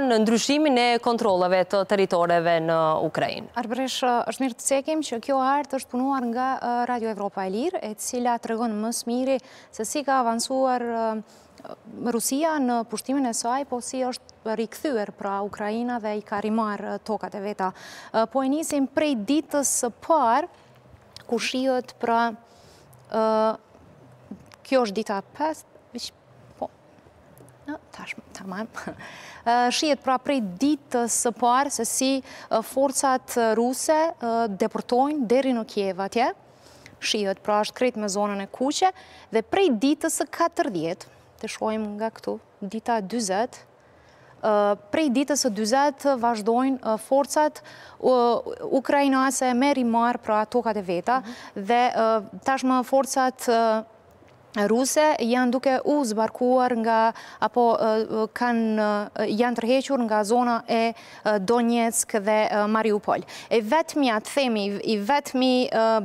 në ndryshimin e kontroleve të teritoreve në Ukrajnë. Arbëresh, uh, është mirë të cekim që kjo artë është punuar nga uh, Radio Evropa e Lirë, e cila të regonë më smiri se si ka avansuar uh, Rusia në pushtimin e saj, po si është rikëthyër pra Ukrajina dhe i ka rimar tokat e veta. Po e njësim prej ditës parë, ku shiët pra... Kjo është dita Shijet pra prej ditë së parë se si forcat ruse deportojnë deri në Kjeva tje. Shijet pra është kretë me zonën e kuqe dhe prej ditë së 40, të shojmë nga këtu, dita 20, prej ditës e 20 vazhdojnë forcat ukrajinase me rimar pra tokat e veta mhm. dhe tashma forcat ruse janë duke u zbarkuar nga, apo janë tërhequr nga zona e Donetsk dhe Mariupol. E vetëmi atë themi, i vetëmi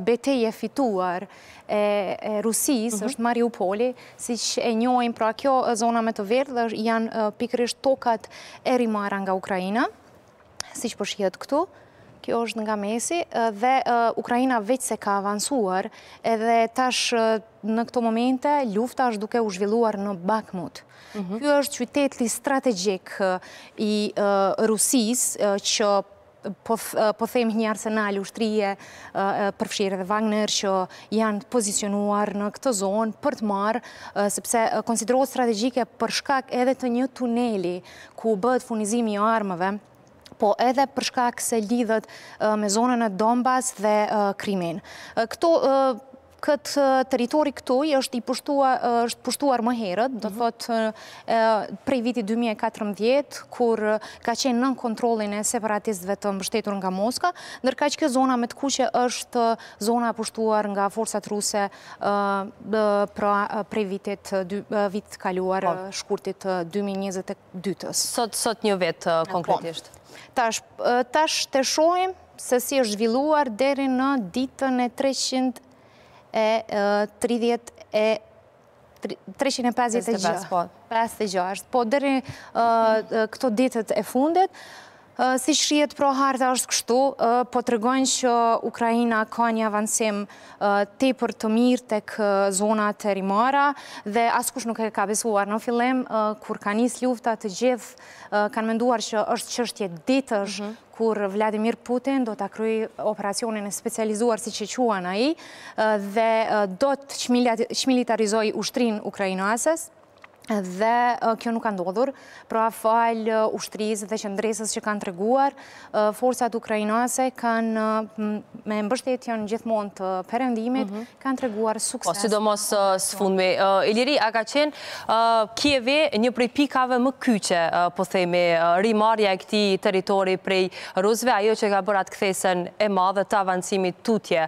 beteje fituar e Rusis, mhm. është Mariupoli, si që e njojnë pra kjo zona me të verdhë dhe janë pikrish tokat e rimara nga Ukrajina, si që përshjet këtu, kjo është nga mesi, dhe Ukrajina veç se ka avansuar, edhe tash në këto momente, lufta është duke u zhvilluar në Bakhmut. Mhm. Kjo është qytetli strategjik i Rusis, që po, po them një arsenal ushtrije përfshirë dhe Wagner që janë pozicionuar në këtë zonë për të marë, sepse konsiderot strategjike për shkak edhe të një tuneli ku bëtë funizimi armëve, po edhe përshka këse lidhët me zonën e Donbas dhe krimin. Këto këtë teritori këtuj është i pushtuar më herët, do mhm. thot prej viti 2014, kur ka qenë nën kontrolin e separatistëve të mbështetur nga Moska, nërka që kjo zona me të kuqe është zona pushtuar nga forësat ruse pra, prej vitit vitë kaluar po. shkurtit 2022-ës. Sot një vetë po. konkretisht? Tash të shojmë se si është zhvilluar deri në ditën e 300 e 30 e 356 po. po deri këto ditët e fundit si shrijet pro harta është kështu, po të rëgojnë që Ukrajina ka një avancim te për të mirë të kë zona të rimara dhe askush nuk e ka besuar në fillem, kur ka njës lufta të gjithë, kanë menduar që është qështje ditësh mhm. kur Vladimir Putin do të kryi operacionin e specializuar si që quan i dhe do të qmilitarizoj ushtrin Ukrajinoases, dhe uh, kjo nuk ka ndodhur, pra falë uh, ushtrisë dhe qëndresës që kanë treguar, uh, forësat ukrajnase kanë me mbështetjen gjithmonë të përëndimit, mhm. kanë treguar sukses. Po, si do mos së fundme. Iliri, a ka qenë Kjeve një prej pikave më kyqe, po theme, rimarja e këti teritori prej Rusve, ajo që ka bërat këthesen e madhe të avancimit tutje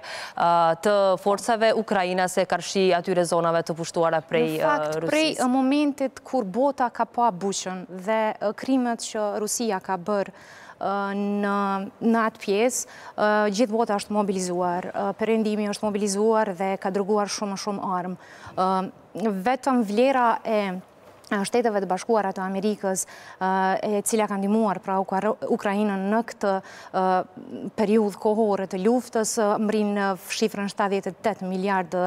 të forësave ukrajnase, karshi atyre zonave të pushtuara prej Rusis. Në fakt, prej moment momentit kur bota ka pa bushën dhe krimet që Rusia ka bërë në atë pjesë, gjithë bota është mobilizuar, përrendimi është mobilizuar dhe ka drëguar shumë-shumë armë. Vetëm vlera e shteteve të bashkuarat të Amerikës eh, e cila ka ndimuar pra Ukrajinën në këtë eh, periud kohore të luftës eh, mërin në shifrën 78 miliardë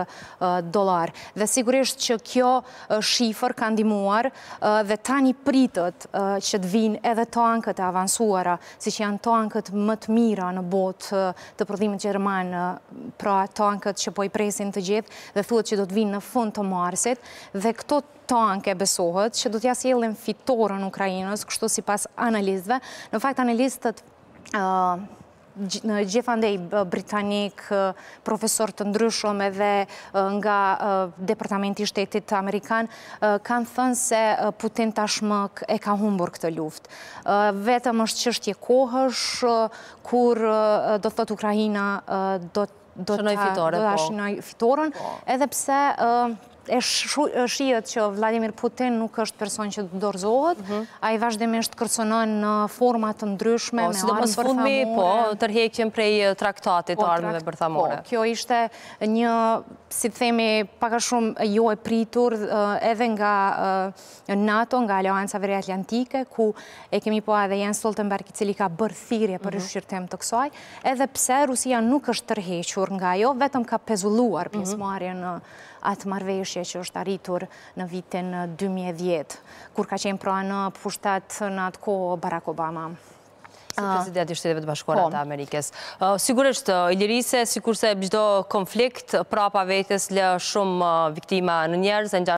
dolar. Dhe sigurisht që kjo shifrë ka ndimuar dhe tani pritët që të vinë edhe tankët e avansuara, si që janë tankët më të mira në bot të prodhimit Gjermanë, pra tankët që po i presin të gjithë dhe thuët që do të vinë në fund të marsit dhe këto të të anke besohet që do t'ja si jelën fitorën në Ukrajinës, kështu si pas analistëve. Në fakt, analistët në gjithandej britanik, profesor të ndryshom edhe nga Departamenti Shtetit Amerikan, kanë thënë se Putin tashmëk e ka humbur këtë luft. Vetëm është që është je kohësh, kur do të Ukrajina do të... Shënoj fitore, po. po. edhe pse e shqiet që Vladimir Putin nuk është person që të dorëzohet, mhm. a i vazhdimisht kërcenon në format të ndryshme po, me armë bërthamore. Po, si do po, tërhekjen prej traktatit armëve bërthamore. Po, kjo ishte një, si të themi, paka shumë jo e pritur edhe nga NATO, nga Alianca Vere Atlantike, ku e kemi po edhe jenë sol të mbarki cili ka bërthirje për mhm. rëshqyrtem të kësaj, edhe pse Rusia nuk është tërhequr nga jo, vetëm ka pezulluar mhm. pjesmarje në atë ndryshje që është arritur në vitin 2010, kur ka qenë pra në pushtat në atë kohë Barack Obama. Si prezident i shtetëve të bashkuarat po. të Amerikës. Sigurisht, Ilirise, sigur se gjdo konflikt, prapa vetës lë shumë viktima në njerës,